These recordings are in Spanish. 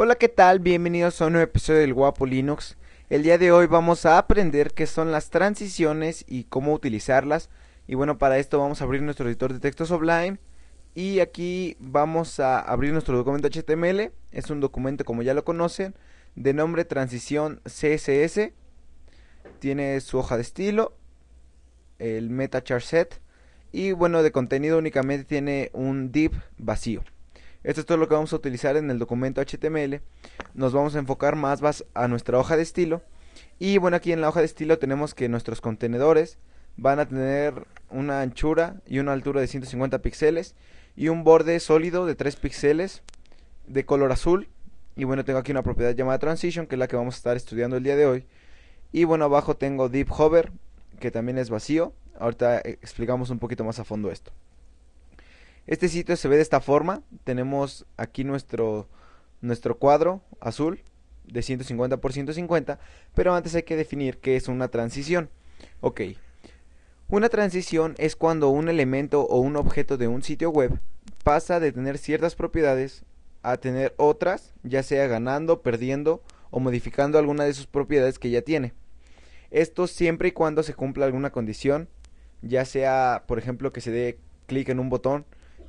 Hola, ¿qué tal? Bienvenidos a un nuevo episodio del Guapo Linux. El día de hoy vamos a aprender qué son las transiciones y cómo utilizarlas. Y bueno, para esto vamos a abrir nuestro editor de textos Sublime Y aquí vamos a abrir nuestro documento HTML. Es un documento, como ya lo conocen, de nombre transición CSS. Tiene su hoja de estilo, el meta Y bueno, de contenido únicamente tiene un div vacío. Esto es todo lo que vamos a utilizar en el documento HTML. Nos vamos a enfocar más a nuestra hoja de estilo. Y bueno, aquí en la hoja de estilo tenemos que nuestros contenedores van a tener una anchura y una altura de 150 píxeles y un borde sólido de 3 píxeles de color azul. Y bueno, tengo aquí una propiedad llamada transition, que es la que vamos a estar estudiando el día de hoy. Y bueno, abajo tengo deep hover, que también es vacío. Ahorita eh, explicamos un poquito más a fondo esto. Este sitio se ve de esta forma. Tenemos aquí nuestro, nuestro cuadro azul de 150 por 150, pero antes hay que definir qué es una transición. Ok, una transición es cuando un elemento o un objeto de un sitio web pasa de tener ciertas propiedades a tener otras, ya sea ganando, perdiendo o modificando alguna de sus propiedades que ya tiene. Esto siempre y cuando se cumpla alguna condición, ya sea, por ejemplo, que se dé clic en un botón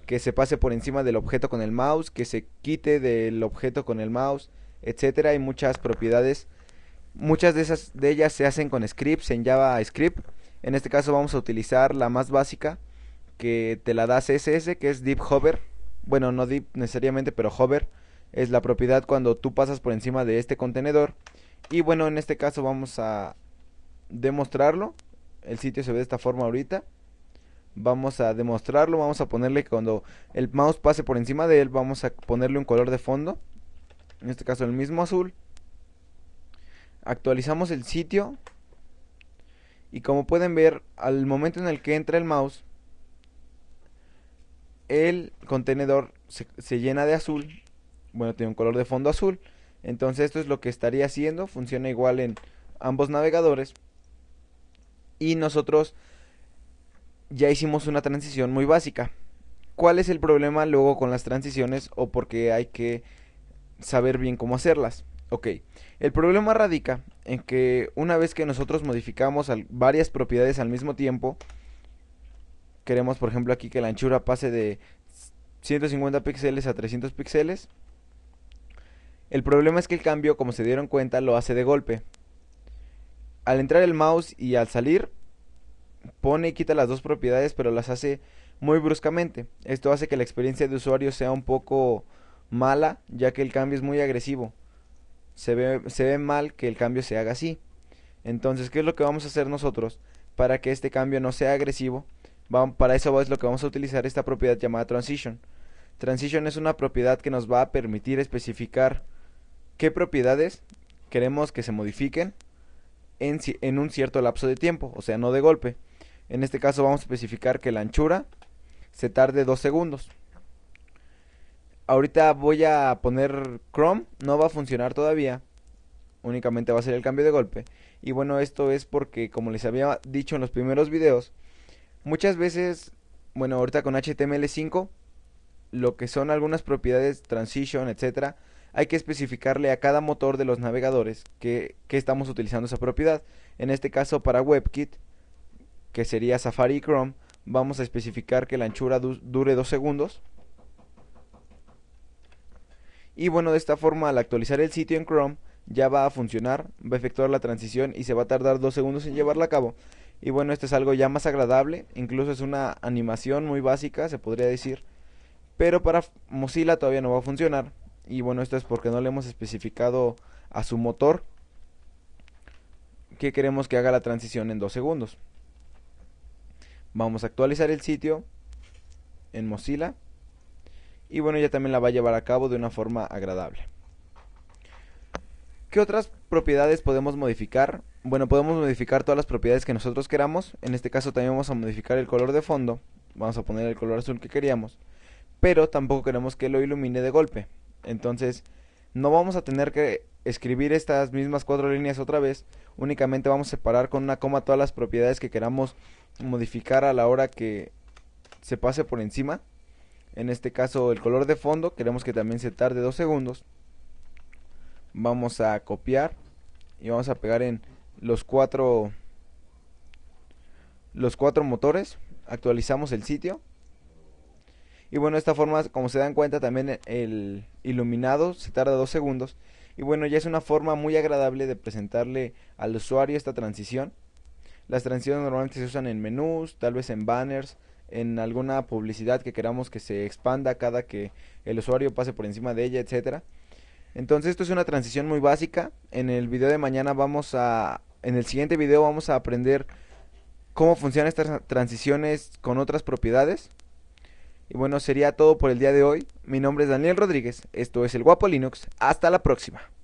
que se pase por encima del objeto con el mouse, que se quite del objeto con el mouse, etcétera. Hay muchas propiedades. Muchas de esas de ellas se hacen con scripts en JavaScript. En este caso vamos a utilizar la más básica que te la da CSS, que es deep hover. Bueno, no deep necesariamente, pero hover es la propiedad cuando tú pasas por encima de este contenedor. Y bueno, en este caso vamos a demostrarlo. El sitio se ve de esta forma ahorita vamos a demostrarlo, vamos a ponerle cuando el mouse pase por encima de él, vamos a ponerle un color de fondo, en este caso el mismo azul. Actualizamos el sitio y como pueden ver, al momento en el que entra el mouse, el contenedor se, se llena de azul, bueno, tiene un color de fondo azul. Entonces esto es lo que estaría haciendo, funciona igual en ambos navegadores. Y nosotros ya hicimos una transición muy básica. ¿Cuál es el problema luego con las transiciones o porque hay que saber bien cómo hacerlas? Ok, el problema radica en que una vez que nosotros modificamos varias propiedades al mismo tiempo, queremos por ejemplo aquí que la anchura pase de 150 píxeles a 300 píxeles, el problema es que el cambio, como se dieron cuenta, lo hace de golpe. Al entrar el mouse y al salir, pone y quita las dos propiedades, pero las hace muy bruscamente. Esto hace que la experiencia de usuario sea un poco mala, ya que el cambio es muy agresivo. Se ve, mal que el cambio se haga así. Entonces, ¿qué es lo que vamos a hacer nosotros para que este cambio no sea agresivo? para eso es lo que vamos a utilizar esta propiedad llamada transition. Transition es una propiedad que nos va a permitir especificar qué propiedades queremos que se modifiquen en, en un cierto lapso de tiempo, o sea, no de golpe. En este caso vamos a especificar que la anchura se tarde 2 segundos. Ahorita voy a poner Chrome, no va a funcionar todavía. Únicamente va a ser el cambio de golpe. Y bueno, esto es porque, como les había dicho en los primeros videos, muchas veces, bueno, ahorita con HTML5, lo que son algunas propiedades, transition, etcétera, hay que especificarle a cada motor de los navegadores que, que estamos utilizando esa propiedad. En este caso, para WebKit, que sería Safari Chrome, vamos a especificar que la anchura dure 2 segundos. Y bueno, de esta forma al actualizar el sitio en Chrome ya va a funcionar, va a efectuar la transición y se va a tardar 2 segundos en llevarla a cabo. Y bueno, esto es algo ya más agradable, incluso es una animación muy básica, se podría decir. Pero para Mozilla todavía no va a funcionar. Y bueno, esto es porque no le hemos especificado a su motor que queremos que haga la transición en 2 segundos. Vamos a actualizar el sitio en Mozilla. Y bueno, ya también la va a llevar a cabo de una forma agradable. ¿Qué otras propiedades podemos modificar? Bueno, podemos modificar todas las propiedades que nosotros queramos. En este caso también vamos a modificar el color de fondo. Vamos a poner el color azul que queríamos. Pero tampoco queremos que lo ilumine de golpe. Entonces, no vamos a tener que escribir estas mismas cuatro líneas otra vez. Únicamente vamos a separar con una coma todas las propiedades que queramos modificar a la hora que se pase por encima. En este caso el color de fondo, queremos que también se tarde dos segundos. Vamos a copiar y vamos a pegar en los cuatro los cuatro motores. Actualizamos el sitio. Y bueno, esta forma, como se dan cuenta, también el iluminado se tarda dos segundos. Y bueno, ya es una forma muy agradable de presentarle al usuario esta transición. Las transiciones normalmente se usan en menús, tal vez en banners, en alguna publicidad que queramos que se expanda cada que el usuario pase por encima de ella, etcétera. Entonces esto es una transición muy básica. En el video de mañana vamos a, en el siguiente video vamos a aprender cómo funcionan estas transiciones con otras propiedades. Y bueno, sería todo por el día de hoy. Mi nombre es Daniel Rodríguez. Esto es el Guapo Linux. Hasta la próxima.